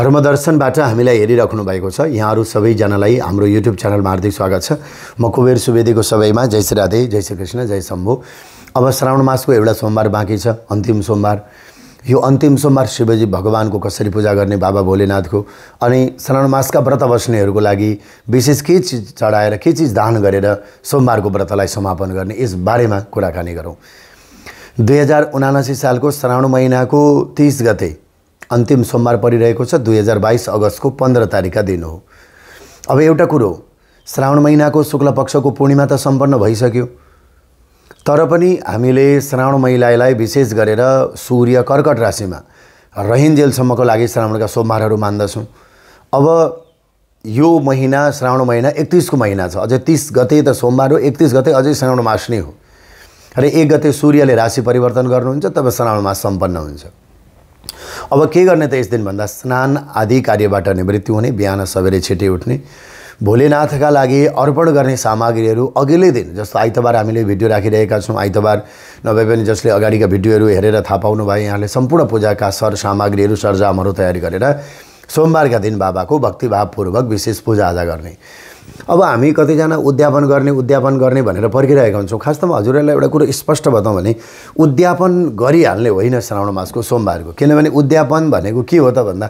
धर्मदर्शनबाट हामीलाई हेरिराख्नु भएको छ यहाँहरू सबैजनालाई हाम्रो युट्युब च्यानलमा हार्दिक स्वागत छ म कुबेर सुवेदीको सबैमा जय श्री राधे जय श्री कृष्ण जय शम्भो अब श्रावण मासको एउटा सोमबार बाँकी छ अन्तिम सोमबार यो अन्तिम सोमबार शिवजी भगवान्को कसरी पूजा गर्ने बाबा भोलेनाथको अनि श्रावण मासका व्रत बस्नेहरूको लागि विशेष के चिज चढाएर के चिज दान गरेर सोमबारको व्रतलाई समापन गर्ने यस बारेमा कुराकानी गरौँ दुई हजार उनासी सालको श्रावण महिनाको तिस गते अन्तिम सोमबार परिरहेको छ दुई हजार बाइस अगस्तको पन्ध्र तारिकका दिन हो अब एउटा कुरो श्रावण महिनाको शुक्ल पक्षको पूर्णिमा त सम्पन्न भइसक्यो तर पनि हामीले श्रावण महिलालाई विशेष गरेर सूर्य कर्कट राशिमा रहेन्जेलसम्मको लागि श्रावणका सोमबारहरू मान्दछौँ अब यो महिना श्रावण महिना एकतिसको महिना छ अझै तिस गते त सोमबार हो एकतिस गते अझै श्रावण मास नै हो र एक गते सूर्यले राशि परिवर्तन गर्नुहुन्छ तब श्रावण मास सम्पन्न हुन्छ अब के गर्ने त यस दिन भन्दा स्नान आदि कार्यबाट निवृत्ति हुने बिहान सबेरै छिटी उठ्ने भोलेनाथका लागि अर्पण गर्ने सामग्रीहरू अघिल्लै दिन जस्तो आइतबार हामीले भिडियो राखिरहेका छौँ आइतबार नभए पनि जसले अगाडिका भिडियोहरू हेरेर थाहा पाउनु पाउनुभयो यहाँले सम्पूर्ण पूजाका सर सामग्रीहरू सरजामहरू तयारी गरेर सोमबारका दिन बाबाको भक्तिभावपूर्वक विशेष पूजाआजा गर्ने अब हामी कतिजना उद्यापन गर्ने उद्यापन गर्ने भनेर पर्खिरहेका हुन्छौँ खासमा हजुरहरूलाई एउटा कुरो स्पष्ट बताउँ भने उद्यापन गरिहाल्ने होइन श्रावण मासको सोमबारको किनभने उद्यापन भनेको के हो त भन्दा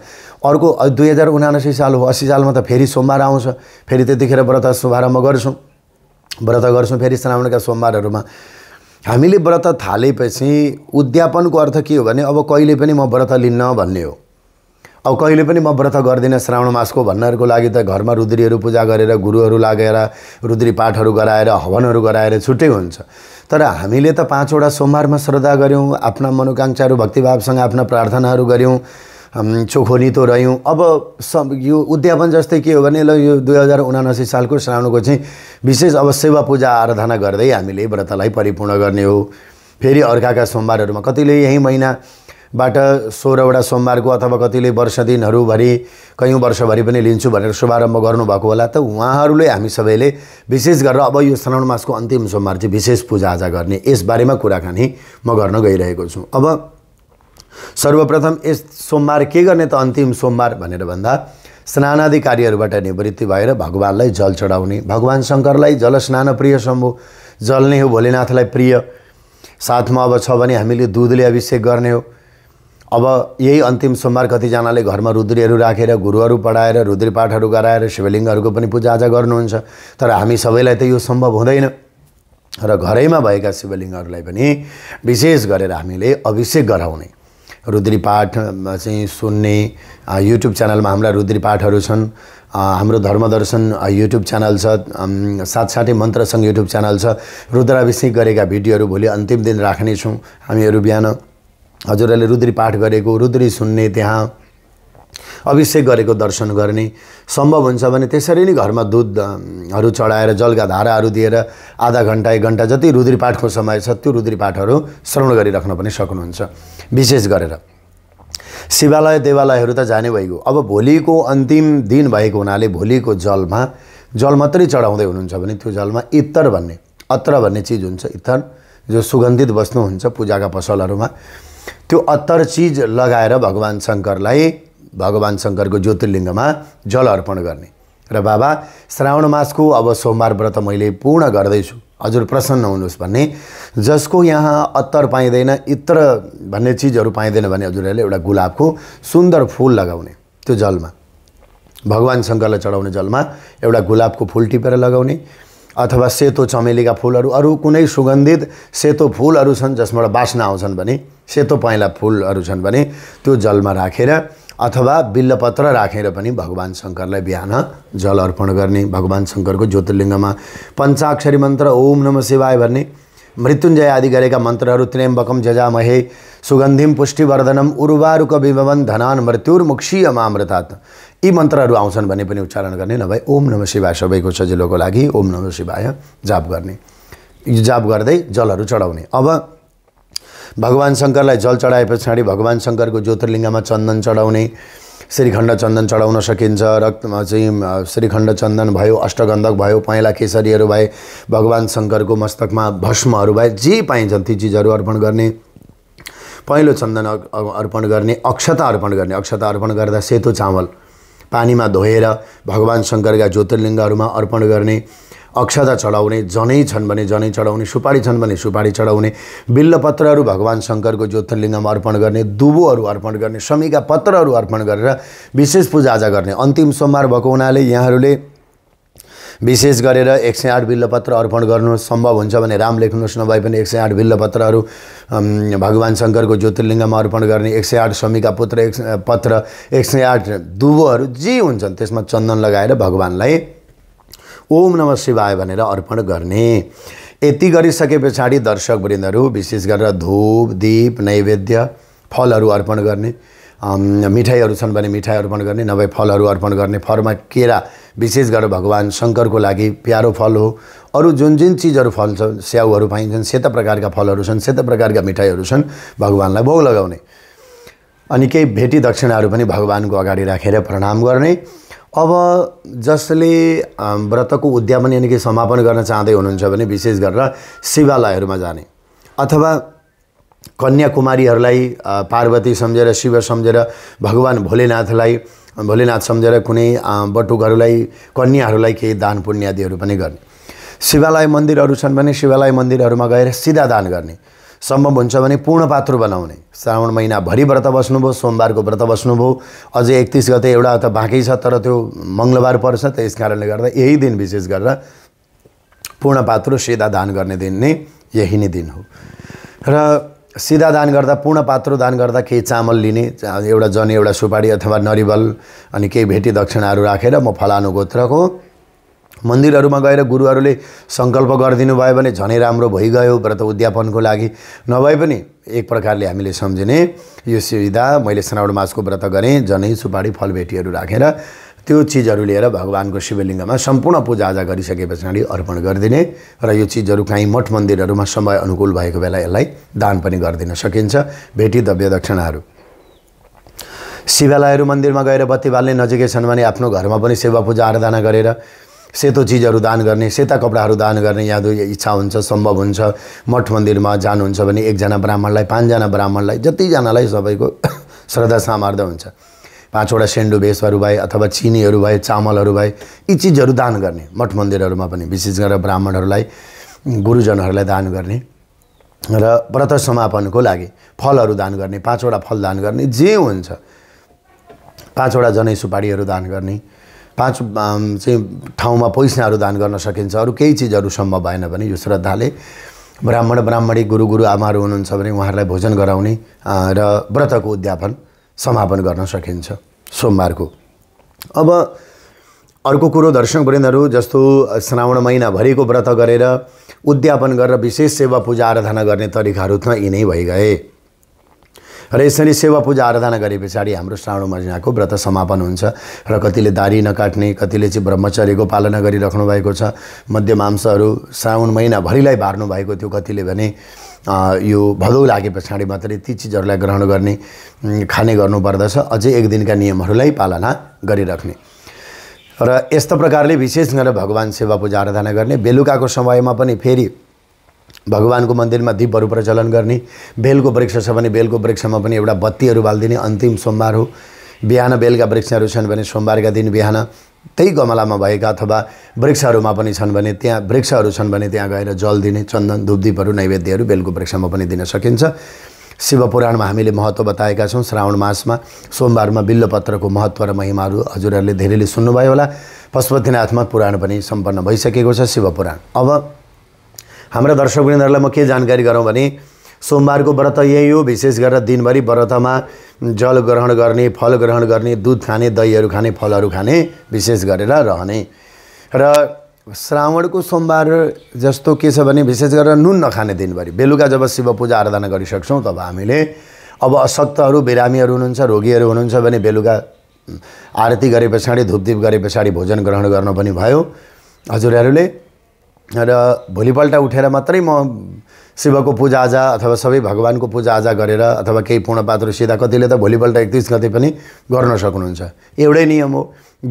अर्को दुई हजार उनासी साल हो असी सालमा त फेरि सोमबार आउँछ फेरि त्यतिखेर व्रत शुभारम्भ गर्छौँ व्रत गर्छौँ फेरि श्रावणका सोमबारहरूमा हामीले व्रत थालेपछि उद्यापनको अर्थ के हो भने अब कहिले पनि म व्रत लिन्न भन्ने हो अब कहिले पनि म व्रत गर्दिनँ श्रावण मासको भन्नहरूको लागि त घरमा रुद्रीहरू पूजा गरेर गुरुहरू लागेर रुद्री पाठहरू गराएर हवनहरू गराएर छुट्टै हुन्छ तर हामीले त पाँचवटा सोमबारमा श्रद्धा गऱ्यौँ आफ्ना मनोकाङ्क्षाहरू भक्तिभावसँग आफ्ना प्रार्थनाहरू गऱ्यौँ चोखो नितो रह्यौँ अब सब यो उद्यापन जस्तै के हो भने ल यो दुई हजार उनासी सालको श्रावणको चाहिँ विशेष अब सेवा पूजा आराधना गर्दै हामीले व्रतलाई परिपूर्ण गर्ने हो फेरि अर्काका सोमबारहरूमा कतिले यही महिना बाट सोह्रवटा सोमबारको अथवा कतिले वर्ष दिनहरूभरि कयौँ वर्षभरि पनि लिन्छु भनेर शुभारम्भ गर्नुभएको होला त उहाँहरूले हामी सबैले विशेष गरेर अब यो श्रावण मासको अन्तिम सोमबार चाहिँ विशेष पूजाआजा गर्ने यसबारेमा कुराकानी म गर्न गइरहेको छु अब सर्वप्रथम यस सोमबार के गर्ने त अन्तिम सोमबार भनेर भन्दा स्नानादि कार्यहरूबाट निवृत्ति भएर भगवान्लाई जल चढाउने भगवान् शङ्करलाई जल स्नान प्रिय सम्भो जल नै हो भोलेनाथलाई प्रिय साथमा अब छ भने हामीले दुधले अभिषेक गर्ने हो अब यही अन्तिम सोमबार कतिजनाले घरमा रुद्रीहरू राखेर गुरुहरू पढाएर रुद्रीपाठहरू गराएर शिवलिङ्गहरूको पनि पूजाआजा गर्नुहुन्छ तर हामी सबैलाई त यो सम्भव हुँदैन र घरैमा भएका शिवलिङ्गहरूलाई पनि विशेष गरेर हामीले अभिषेक गराउने रुद्रीपाठ चाहिँ सुन्ने युट्युब च्यानलमा हाम्रा रुद्रीपाठहरू छन् हाम्रो धर्मदर्शन युट्युब च्यानल छ साथसाथै मन्त्रसङ्घ युट्युब च्यानल छ रुद्राभिषेक गरेका भिडियोहरू भोलि अन्तिम दिन राख्नेछौँ हामीहरू बिहान हजुरहरूले रुद्री पाठ गरेको रुद्री सुन्ने त्यहाँ अभिषेक गरेको दर्शन गर्ने सम्भव हुन्छ भने त्यसरी नै घरमा दुधहरू चढाएर जलका धाराहरू दिएर आधा घन्टा एक घन्टा जति रुद्री पाठको समय छ त्यो रुद्री पाठहरू श्रवण गरिराख्न पनि सक्नुहुन्छ विशेष गरेर शिवालय देवालयहरू त जाने भइगयो अब भोलिको अन्तिम दिन भएको हुनाले भोलिको जलमा जल मात्रै चढाउँदै हुनुहुन्छ भने त्यो जलमा इत्तर भन्ने अत्र भन्ने चिज हुन्छ इत्तर जो सुगन्धित वस्तु हुन्छ पूजाका पसलहरूमा त्यो अत्तर चिज लगाएर भगवान् शङ्करलाई भगवान् शङ्करको ज्योतिर्लिङ्गमा जल अर्पण गर्ने र बाबा श्रावण मासको अब सोमबार व्रत मैले पूर्ण गर्दैछु हजुर प्रसन्न हुनुहोस् भन्ने जसको यहाँ अत्तर पाइँदैन इत्र भन्ने चिजहरू पाइँदैन भने हजुरहरूले एउटा गुलाबको सुन्दर फुल लगाउने त्यो जलमा भगवान् शङ्करलाई चढाउने जलमा एउटा गुलाबको फुल टिपेर लगाउने अथवा सेतो चमेलीका फुलहरू अरू कुनै सुगन्धित सेतो फुलहरू छन् जसबाट बास्ना आउँछन् भने सेतो पहेँला फुलहरू छन् भने त्यो जलमा राखेर अथवा बिल्लपत्र राखेर पनि भगवान् शङ्करलाई बिहान जल अर्पण गर्ने भगवान् शङ्करको ज्योतिर्लिङ्गमा पञ्चाक्षरी मन्त्र ओम नम शिवाय भन्ने मृत्युञ्जय आदि गरेका मन्त्रहरू त्रेम्बकम जजामहे सुगन्धिम पुष्टिवर्धनम उर्वारुक विभवन धनान मृत्युर्मुक्षीय मामृतात् यी मन्त्रहरू आउँछन् भने पनि उच्चारण गर्ने नभए ओम नम शिवाय सबैको सजिलोको लागि ओम नम शिवाय जाप गर्ने यो जाप गर्दै जलहरू चढाउने अब भगवान् शङ्करलाई जल चढाए पछाडि भगवान् शङ्करको ज्योतिर्लिङ्गमा चन्दन चढाउने श्रीखण्ड चन्दन चढाउन सकिन्छ रक्तमा चाहिँ श्रीखण्ड चन्दन भयो अष्टगन्धक भयो पहेँला केसरीहरू भए भगवान् शङ्करको मस्तकमा भस्महरू भए जे पाइन्छन् ती चिजहरू अर्पण गर्ने पहेँलो चन्दन अर्पण गर्ने अक्षता अर्पण गर्ने अक्षता अर्पण गर्दा सेतो चामल पानीमा धोएर भगवान् शङ्करका ज्योतिर्लिङ्गहरूमा अर्पण गर्ने अक्षता चढाउने जनै छन् भने जनै चढाउने सुपारी छन् भने सुपारी चढाउने बिल्लपत्रहरू भगवान् शङ्करको ज्योतिर्लिङ्गमा अर्पण गर्ने दुबोहरू अर्पण गर्ने समीका पत्रहरू अर्पण गरेर विशेष पूजाआजा गर्ने अन्तिम सोमबार भएको हुनाले यहाँहरूले विशेष गरेर एक सय आठ बिल्लपत्र अर्पण गर्नु सम्भव हुन्छ भने राम लेख्नुहोस् नभए पनि एक सय आठ बिल्लपत्रहरू भगवान् शङ्करको ज्योतिर्लिङ्गमा अर्पण गर्ने एक सय आठ स्वामीका पुत्र एक पत्र एक सय आठ दुवोहरू जे हुन्छन् त्यसमा चन्दन लगाएर भगवान्लाई ओम नम शिवाय भनेर अर्पण गर्ने यति गरिसके पछाडि दर्शक वृन्दहरू विशेष गरेर धूप दीप नैवेद्य फलहरू अर्पण गर्ने मिठाईहरू छन् भने मिठाई अर्पण गर्ने नभए फलहरू अर्पण गर्ने फलमा केरा विशेष गरेर भगवान् शङ्करको लागि प्यारो फल हो अरू जुन जुन चिजहरू फल छन् स्याउहरू पाइन्छन् सेतो प्रकारका फलहरू छन् सेतो प्रकारका मिठाईहरू छन् भगवान्लाई भोग लगाउने अनि केही भेटी दक्षिणाहरू पनि भगवान्को अगाडि राखेर प्रणाम गर्ने अब जसले व्रतको उद्यापन यानि कि समापन गर्न चाहँदै हुनुहुन्छ भने विशेष गरेर शिवालयहरूमा जाने अथवा कन्याकुमारीहरूलाई पार्वती सम्झेर शिव सम्झेर भगवान् भोलेनाथलाई भोलेनाथ सम्झेर कुनै बटुकहरूलाई कन्याहरूलाई केही दान पुण्यादिहरू पनि गर्ने शिवालय मन्दिरहरू छन् भने शिवालय मन्दिरहरूमा गएर सिधा दान गर्ने सम्भव हुन्छ भने पूर्ण पात्र बनाउने श्रावण महिनाभरि व्रत बस्नुभयो सोमबारको व्रत बस्नुभयो अझै एकतिस गते एउटा त बाँकी छ तर त्यो मङ्गलबार पर्छ त्यस कारणले गर्दा यही दिन विशेष गरेर पूर्ण पात्र सिधा दान गर्ने दिन नै यही नै दिन हो र सिधा दान गर्दा पूर्ण पात्रो दान गर्दा केही चामल लिने एउटा जन एउटा सुपारी अथवा नरिवल अनि केही भेटी दक्षिणाहरू राखेर म फलानु गोत्रको मन्दिरहरूमा गएर गुरुहरूले सङ्कल्प गरिदिनु भयो भने झनै राम्रो भइगयो व्रत उद्यापनको लागि नभए पनि एक प्रकारले हामीले सम्झिने यो सुविधा मैले श्रावण मासको व्रत गरेँ झनै सुपारी फलभेटीहरू राखेर त्यो चिजहरू लिएर भगवान्को शिवलिङ्गमा सम्पूर्ण पूजाआजा गरिसके पछाडि अर्पण गरिदिने र यो चिजहरू काहीँ मठ मन्दिरहरूमा समय अनुकूल भएको बेला यसलाई दान पनि गरिदिन सकिन्छ भेटी दव्य दक्षिणाहरू शिवालयहरू मन्दिरमा गएर बत्ती बाल्ने नजिकै छन् भने आफ्नो घरमा पनि सेवा पूजा आराधना गरेर सेतो चिजहरू दान गर्ने सेता कपडाहरू दान गर्ने याद इच्छा हुन्छ सम्भव हुन्छ मठ मन्दिरमा जानुहुन्छ भने एकजना ब्राह्मणलाई पाँचजना ब्राह्मणलाई जतिजनालाई सबैको श्रद्धा सामर्थ्य हुन्छ पाँचवटा सेन्डो भेषहरू भए अथवा चिनीहरू भए चामलहरू भए यी चिजहरू दान गर्ने मठ मन्दिरहरूमा पनि विशेष गरेर ब्राह्मणहरूलाई गुरुजनहरूलाई दान गर्ने र व्रत समापनको लागि फलहरू दान गर्ने पाँचवटा फल दान गर्ने जे हुन्छ पाँचवटा जनै सुपारीहरू दान गर्ने पाँच चाहिँ ठाउँमा पैसाहरू दान गर्न सकिन्छ अरू केही चिजहरू सम्भव भएन भने यो श्रद्धाले ब्राह्मण ब्राह्मणी गुरु गुरु आमाहरू हुनुहुन्छ भने उहाँहरूलाई भोजन गराउने र व्रतको उद्यापन समापन गर्न सकिन्छ सोमबारको अब अर्को कुरो दर्शक वृन्दहरू जस्तो श्रावण महिनाभरिको व्रत गरेर उद्यापन गरेर विशेष सेवा पूजा आराधना गर्ने तरिकाहरू त यिनै भइगए र यसरी सेवा पूजा आराधना गरे पछाडि हाम्रो श्रावण महिनाको व्रत समापन हुन्छ र कतिले दारी नकाट्ने कतिले चाहिँ ब्रह्मचर्यको पालना गरिराख्नु भएको छ मध्यमांसहरू श्रावण महिनाभरिलाई बार्नु भएको थियो कतिले भने यो भदौ लागे पछाडि मात्रै ती चिजहरूलाई ग्रहण गर्ने खाने गर्नुपर्दछ अझै एक दिनका नियमहरूलाई पालना गरिराख्ने र यस्तो प्रकारले विशेष गरेर भगवान् सेवा पूजा आराधना गर्ने बेलुकाको समयमा पनि फेरि भगवान्को मन्दिरमा दीपहरू प्रचलन गर्ने बेलको वृक्ष छ भने बेलको वृक्षमा पनि एउटा बत्तीहरू बालिदिने अन्तिम सोमबार हो बिहान बेलुका वृक्षहरू छन् भने सोमबारका दिन बिहान त्यही गमलामा भएका अथवा वृक्षहरूमा पनि छन् भने त्यहाँ वृक्षहरू छन् भने त्यहाँ गएर जल दिने चन्दन धुपदीपहरू नैवेद्यहरू बेलको वृक्षमा पनि दिन सकिन्छ शिवपुराणमा हामीले महत्त्व बताएका छौँ श्रावण मासमा सोमबारमा बिल्लोपत्रको महत्त्व र महिमाहरू हजुरहरूले धेरैले सुन्नुभयो होला पशुपतिनाथमा पुराण पनि सम्पन्न भइसकेको छ शिवपुराण अब हाम्रा दर्शकवृन्दहरूलाई म के जानकारी गरौँ भने सोमबारको व्रत यही हो विशेष गरेर दिनभरि व्रतमा जल ग्रहण गर्ने फल ग्रहण गर्ने दुध खाने दहीहरू खाने फलहरू खाने विशेष गरेर रहने र श्रावणको सोमबार जस्तो के छ भने विशेष गरेर नुन नखाने दिनभरि बेलुका जब शिव पूजा आराधना गरिसक्छौँ तब हामीले अब अशक्तहरू बिरामीहरू हुनुहुन्छ रोगीहरू हुनुहुन्छ भने बेलुका आरती गरे पछाडि धुपधुप गरे पछाडि भोजन ग्रहण गर्नु पनि भयो हजुरहरूले र भोलिपल्ट उठेर मात्रै म शिवको पूजाआजा अथवा सबै भगवान्को पूजाआजा गरेर अथवा केही पूर्ण पात्र सिधा कतिले त भोलिपल्ट एकतिस गते पनि गर्न सक्नुहुन्छ एउटै नियम हो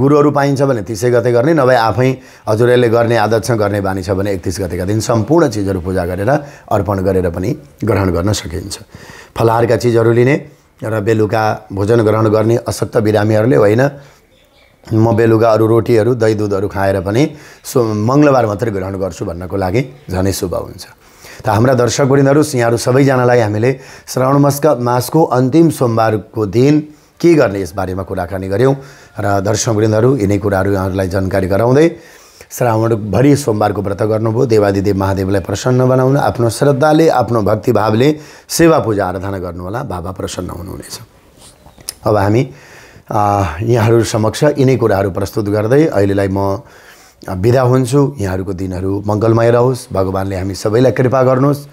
गुरुहरू पाइन्छ भने तिसै गते गर्ने नभए आफै हजुरहरूले गर्ने आदत छ गर्ने बानी छ भने एकतिस गतेका दिन सम्पूर्ण चिजहरू पूजा गरेर अर्पण गरेर पनि ग्रहण गर्न सकिन्छ फलाहारका चिजहरू लिने र बेलुका भोजन ग्रहण गर्ने अशक्त बिरामीहरूले होइन म बेलुका अरू रोटीहरू दही दुधहरू खाएर पनि सो मङ्गलबार मात्रै ग्रहण गर्छु भन्नको लागि झनै शुभ हुन्छ त हाम्रा दर्शकवृन्दहरू यहाँहरू सबैजनालाई हामीले श्रावण मस्क मासको अन्तिम सोमबारको दिन के गर्ने यस बारेमा कुराकानी गऱ्यौँ र दर्शकवृन्दहरू यिनै कुराहरू यहाँहरूलाई जानकारी गराउँदै श्रावणभरि सोमबारको व्रत गर्नुभयो देवादिदेव महादेवलाई प्रसन्न बनाउन आफ्नो श्रद्धाले आफ्नो भक्तिभावले सेवा पूजा आराधना गर्नुहोला बाबा प्रसन्न हुनुहुनेछ अब हामी यहाँहरू समक्ष यिनै कुराहरू प्रस्तुत गर्दै अहिलेलाई म बिदा हुन्छु यहाँहरूको दिनहरू मङ्गलमय रहोस् भगवान्ले हामी सबैलाई कृपा गर्नुहोस्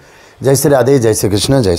जय श्री राधे जय श्री कृष्ण जय